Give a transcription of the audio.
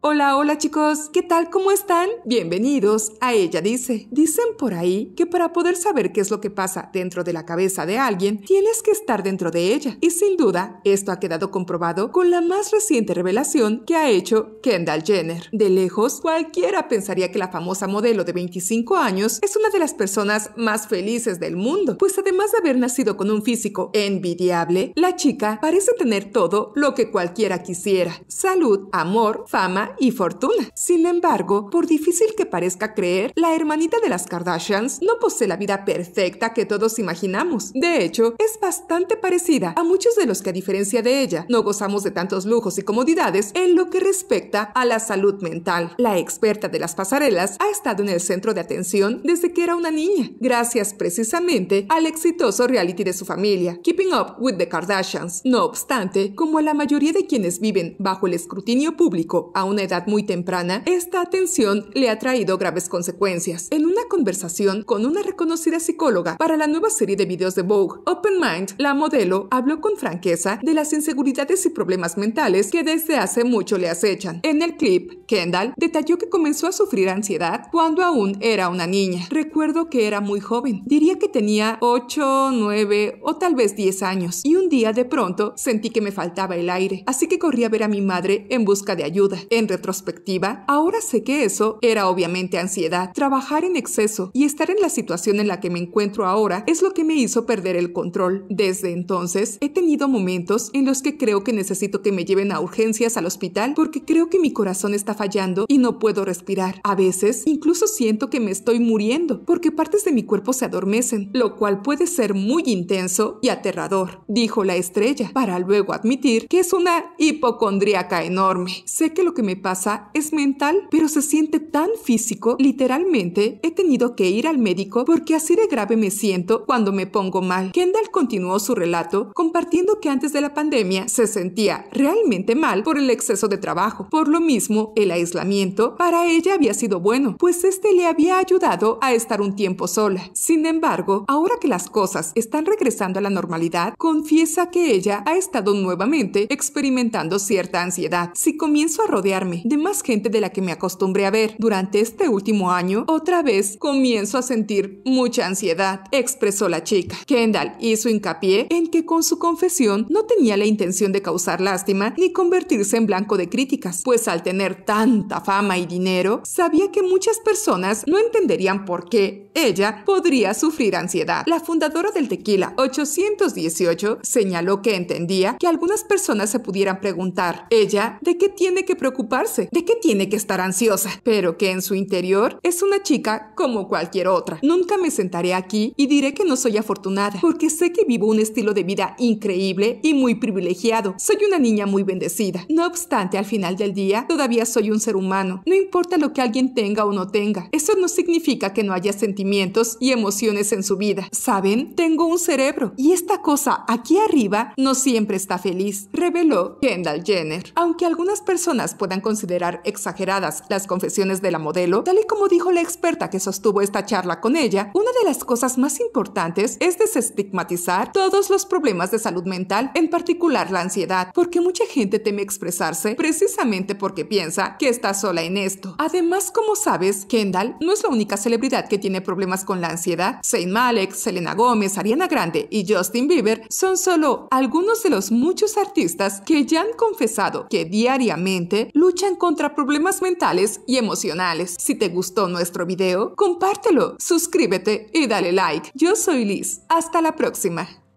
Hola, hola chicos, ¿qué tal? ¿Cómo están? Bienvenidos a Ella Dice. Dicen por ahí que para poder saber qué es lo que pasa dentro de la cabeza de alguien, tienes que estar dentro de ella. Y sin duda, esto ha quedado comprobado con la más reciente revelación que ha hecho Kendall Jenner. De lejos, cualquiera pensaría que la famosa modelo de 25 años es una de las personas más felices del mundo, pues además de haber nacido con un físico envidiable, la chica parece tener todo lo que cualquiera quisiera. Salud, amor, fama y fortuna. Sin embargo, por difícil que parezca creer, la hermanita de las Kardashians no posee la vida perfecta que todos imaginamos. De hecho, es bastante parecida a muchos de los que a diferencia de ella no gozamos de tantos lujos y comodidades en lo que respecta a la salud mental. La experta de las pasarelas ha estado en el centro de atención desde que era una niña, gracias precisamente al exitoso reality de su familia, Keeping Up with the Kardashians. No obstante, como la mayoría de quienes viven bajo el escrutinio público aún edad muy temprana, esta atención le ha traído graves consecuencias. En una conversación con una reconocida psicóloga para la nueva serie de videos de Vogue, Open Mind, la modelo, habló con franqueza de las inseguridades y problemas mentales que desde hace mucho le acechan. En el clip, Kendall detalló que comenzó a sufrir ansiedad cuando aún era una niña. Recuerdo que era muy joven, diría que tenía 8, 9 o tal vez 10 años, y un día de pronto sentí que me faltaba el aire, así que corrí a ver a mi madre en busca de ayuda. En retrospectiva, ahora sé que eso era obviamente ansiedad, trabajar en exceso y estar en la situación en la que me encuentro ahora es lo que me hizo perder el control. Desde entonces, he tenido momentos en los que creo que necesito que me lleven a urgencias al hospital porque creo que mi corazón está fallando y no puedo respirar. A veces, incluso siento que me estoy muriendo porque partes de mi cuerpo se adormecen, lo cual puede ser muy intenso y aterrador, dijo la estrella, para luego admitir que es una hipocondríaca enorme. Sé que lo que me pasa es mental, pero se siente tan físico, literalmente he tenido que ir al médico porque así de grave me siento cuando me pongo mal. Kendall continuó su relato compartiendo que antes de la pandemia se sentía realmente mal por el exceso de trabajo. Por lo mismo, el aislamiento para ella había sido bueno, pues este le había ayudado a estar un tiempo sola. Sin embargo, ahora que las cosas están regresando a la normalidad, confiesa que ella ha estado nuevamente experimentando cierta ansiedad. Si comienzo a rodearme de más gente de la que me acostumbré a ver. Durante este último año, otra vez comienzo a sentir mucha ansiedad, expresó la chica. Kendall hizo hincapié en que con su confesión no tenía la intención de causar lástima ni convertirse en blanco de críticas, pues al tener tanta fama y dinero, sabía que muchas personas no entenderían por qué ella podría sufrir ansiedad. La fundadora del tequila 818 señaló que entendía que algunas personas se pudieran preguntar ella de qué tiene que preocuparse ¿De qué tiene que estar ansiosa? Pero que en su interior es una chica como cualquier otra. Nunca me sentaré aquí y diré que no soy afortunada, porque sé que vivo un estilo de vida increíble y muy privilegiado. Soy una niña muy bendecida. No obstante, al final del día, todavía soy un ser humano. No importa lo que alguien tenga o no tenga. Eso no significa que no haya sentimientos y emociones en su vida. ¿Saben? Tengo un cerebro y esta cosa aquí arriba no siempre está feliz, reveló Kendall Jenner. Aunque algunas personas puedan considerar exageradas las confesiones de la modelo, tal y como dijo la experta que sostuvo esta charla con ella, una de las cosas más importantes es desestigmatizar todos los problemas de salud mental, en particular la ansiedad, porque mucha gente teme expresarse precisamente porque piensa que está sola en esto. Además, como sabes, Kendall no es la única celebridad que tiene problemas con la ansiedad. Zayn Malek, Selena Gómez, Ariana Grande y Justin Bieber son solo algunos de los muchos artistas que ya han confesado que diariamente luchan luchan contra problemas mentales y emocionales. Si te gustó nuestro video, compártelo, suscríbete y dale like. Yo soy Liz. Hasta la próxima.